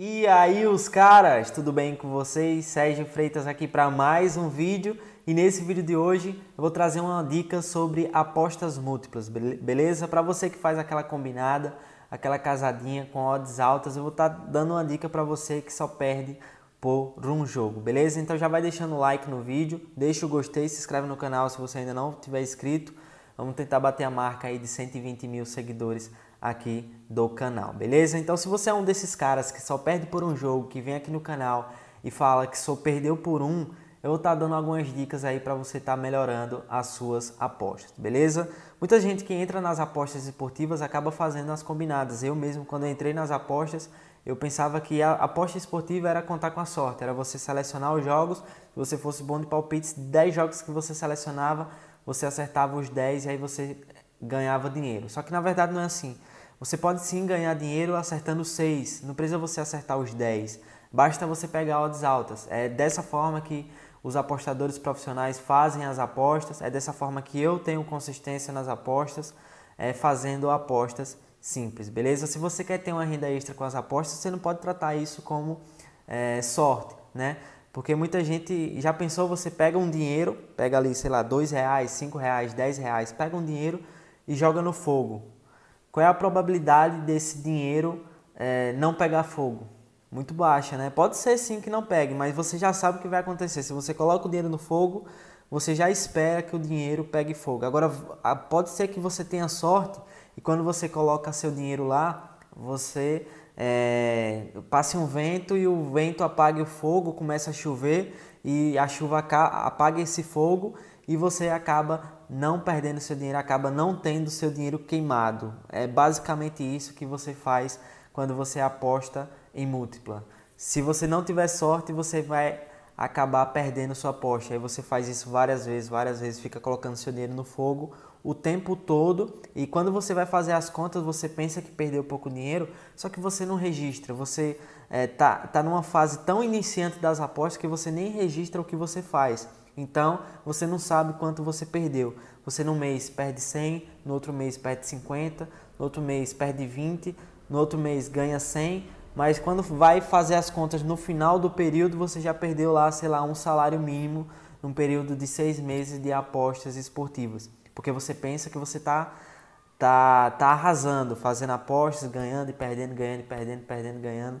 E aí, os caras, tudo bem com vocês? Sérgio Freitas aqui para mais um vídeo. E nesse vídeo de hoje eu vou trazer uma dica sobre apostas múltiplas, beleza? Para você que faz aquela combinada, aquela casadinha com odds altas, eu vou estar tá dando uma dica para você que só perde por um jogo, beleza? Então já vai deixando o like no vídeo, deixa o gostei, se inscreve no canal se você ainda não tiver inscrito. Vamos tentar bater a marca aí de 120 mil seguidores aqui do canal, beleza? Então se você é um desses caras que só perde por um jogo, que vem aqui no canal e fala que só perdeu por um, eu vou estar tá dando algumas dicas aí para você estar tá melhorando as suas apostas, beleza? Muita gente que entra nas apostas esportivas acaba fazendo as combinadas. Eu mesmo quando eu entrei nas apostas, eu pensava que a aposta esportiva era contar com a sorte, era você selecionar os jogos, se você fosse bom de palpites, 10 jogos que você selecionava, você acertava os 10 e aí você ganhava dinheiro. Só que na verdade não é assim. Você pode sim ganhar dinheiro acertando 6, não precisa você acertar os 10, basta você pegar odds altas. É dessa forma que os apostadores profissionais fazem as apostas, é dessa forma que eu tenho consistência nas apostas, é, fazendo apostas simples, beleza? Se você quer ter uma renda extra com as apostas, você não pode tratar isso como é, sorte, né? Porque muita gente já pensou, você pega um dinheiro, pega ali, sei lá, dois reais, cinco reais, dez reais, pega um dinheiro e joga no fogo. Qual é a probabilidade desse dinheiro é, não pegar fogo? Muito baixa, né? Pode ser sim que não pegue, mas você já sabe o que vai acontecer. Se você coloca o dinheiro no fogo, você já espera que o dinheiro pegue fogo. Agora, pode ser que você tenha sorte e quando você coloca seu dinheiro lá, você é, passe um vento e o vento apague o fogo, começa a chover e a chuva apaga esse fogo e você acaba não perdendo seu dinheiro, acaba não tendo seu dinheiro queimado. É basicamente isso que você faz quando você aposta em múltipla. Se você não tiver sorte, você vai acabar perdendo sua aposta. Aí você faz isso várias vezes, várias vezes, fica colocando seu dinheiro no fogo o tempo todo. E quando você vai fazer as contas, você pensa que perdeu pouco dinheiro, só que você não registra. Você é, tá, tá numa fase tão iniciante das apostas que você nem registra o que você faz. Então, você não sabe quanto você perdeu. Você num mês perde 100, no outro mês perde 50, no outro mês perde 20, no outro mês ganha 100, mas quando vai fazer as contas no final do período, você já perdeu lá, sei lá, um salário mínimo num período de seis meses de apostas esportivas. Porque você pensa que você está tá, tá arrasando, fazendo apostas, ganhando e perdendo, ganhando e perdendo, perdendo, ganhando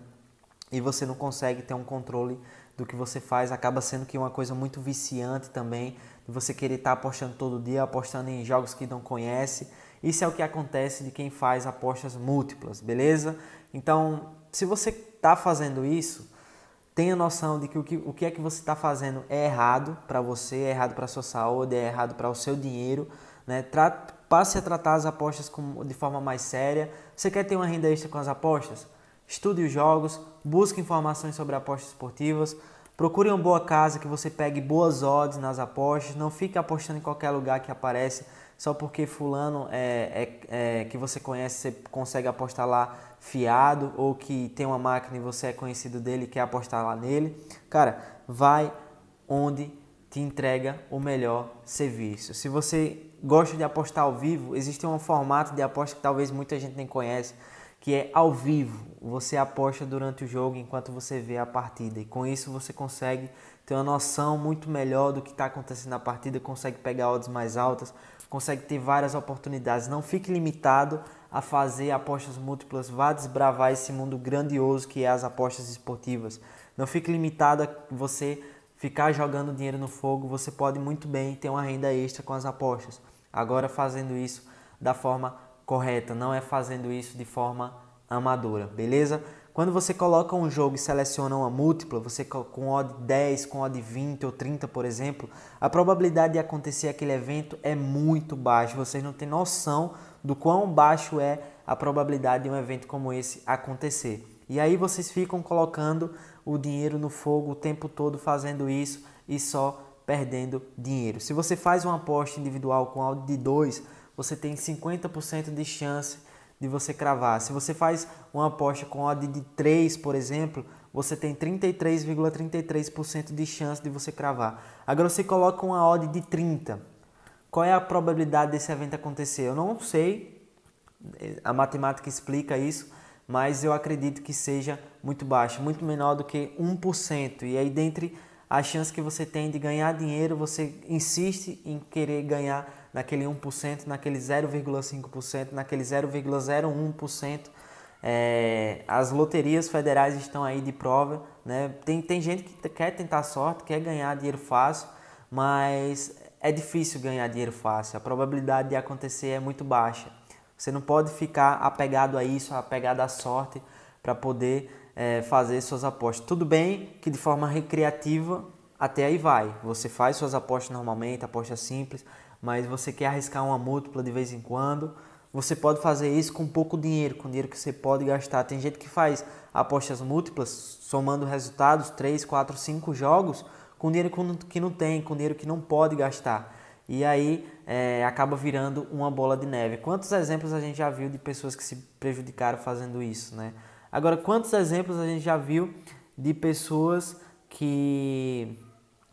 e você não consegue ter um controle do que você faz, acaba sendo que uma coisa muito viciante também, de você querer estar tá apostando todo dia, apostando em jogos que não conhece. Isso é o que acontece de quem faz apostas múltiplas, beleza? Então, se você está fazendo isso, tenha noção de que o que, o que é que você está fazendo é errado para você, é errado para sua saúde, é errado para o seu dinheiro, né? passe a tratar as apostas com, de forma mais séria. Você quer ter uma renda extra com as apostas? estude os jogos, busque informações sobre apostas esportivas, procure uma boa casa que você pegue boas odds nas apostas, não fique apostando em qualquer lugar que aparece só porque fulano é, é, é, que você conhece, você consegue apostar lá fiado ou que tem uma máquina e você é conhecido dele e quer apostar lá nele. Cara, vai onde te entrega o melhor serviço. Se você gosta de apostar ao vivo, existe um formato de aposta que talvez muita gente nem conhece que é ao vivo. Você aposta durante o jogo enquanto você vê a partida e com isso você consegue ter uma noção muito melhor do que está acontecendo na partida, consegue pegar odds mais altas, consegue ter várias oportunidades. Não fique limitado a fazer apostas múltiplas, vá desbravar esse mundo grandioso que é as apostas esportivas. Não fique limitado a você ficar jogando dinheiro no fogo, você pode muito bem ter uma renda extra com as apostas. Agora fazendo isso da forma correta, não é fazendo isso de forma amadora, beleza? Quando você coloca um jogo e seleciona uma múltipla, você com odd 10, com odd 20 ou 30, por exemplo, a probabilidade de acontecer aquele evento é muito baixa. Vocês não têm noção do quão baixo é a probabilidade de um evento como esse acontecer. E aí vocês ficam colocando o dinheiro no fogo o tempo todo fazendo isso e só perdendo dinheiro. Se você faz uma aposta individual com odd de 2, você tem 50% de chance de você cravar. Se você faz uma aposta com odd de 3, por exemplo, você tem 33,33% ,33 de chance de você cravar. Agora você coloca uma odd de 30. Qual é a probabilidade desse evento acontecer? Eu não sei. A matemática explica isso, mas eu acredito que seja muito baixo, muito menor do que 1%. E aí dentre a chance que você tem de ganhar dinheiro, você insiste em querer ganhar naquele 1%, naquele 0,5%, naquele 0,01%. É, as loterias federais estão aí de prova. Né? Tem, tem gente que quer tentar sorte, quer ganhar dinheiro fácil, mas é difícil ganhar dinheiro fácil. A probabilidade de acontecer é muito baixa. Você não pode ficar apegado a isso, apegado à sorte, para poder é, fazer suas apostas. Tudo bem que de forma recreativa, até aí vai. Você faz suas apostas normalmente, aposta simples, mas você quer arriscar uma múltipla de vez em quando, você pode fazer isso com pouco dinheiro, com dinheiro que você pode gastar. Tem gente que faz apostas múltiplas, somando resultados, 3, 4, 5 jogos, com dinheiro que não tem, com dinheiro que não pode gastar. E aí é, acaba virando uma bola de neve. Quantos exemplos a gente já viu de pessoas que se prejudicaram fazendo isso, né? Agora, quantos exemplos a gente já viu de pessoas que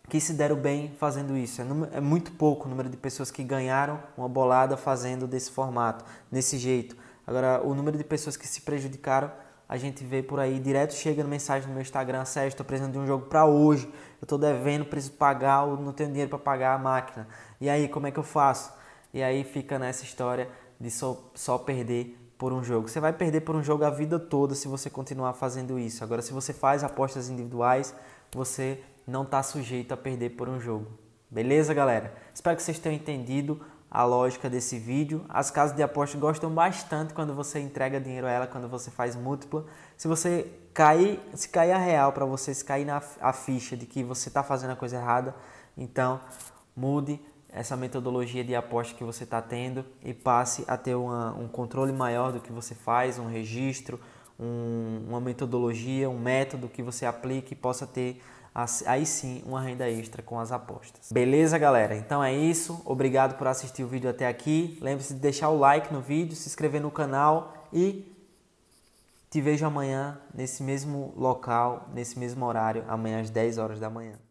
que se deram bem fazendo isso. É, é, muito pouco o número de pessoas que ganharam uma bolada fazendo desse formato, nesse jeito. Agora, o número de pessoas que se prejudicaram, a gente vê por aí direto chega mensagem no meu Instagram, Sérgio, estou precisando de um jogo para hoje, eu estou devendo, preciso pagar, não tenho dinheiro para pagar a máquina. E aí, como é que eu faço? E aí fica nessa história de só, só perder por um jogo. Você vai perder por um jogo a vida toda se você continuar fazendo isso. Agora, se você faz apostas individuais, você não está sujeito a perder por um jogo. Beleza, galera? Espero que vocês tenham entendido a lógica desse vídeo. As casas de aposta gostam bastante quando você entrega dinheiro a ela, quando você faz múltipla. Se você cair, se cair a real para você, se cair na, a ficha de que você está fazendo a coisa errada, então mude essa metodologia de aposta que você está tendo e passe a ter uma, um controle maior do que você faz, um registro, um, uma metodologia, um método que você aplique e possa ter aí sim uma renda extra com as apostas. Beleza, galera? Então é isso. Obrigado por assistir o vídeo até aqui. Lembre-se de deixar o like no vídeo, se inscrever no canal e te vejo amanhã nesse mesmo local, nesse mesmo horário, amanhã às 10 horas da manhã.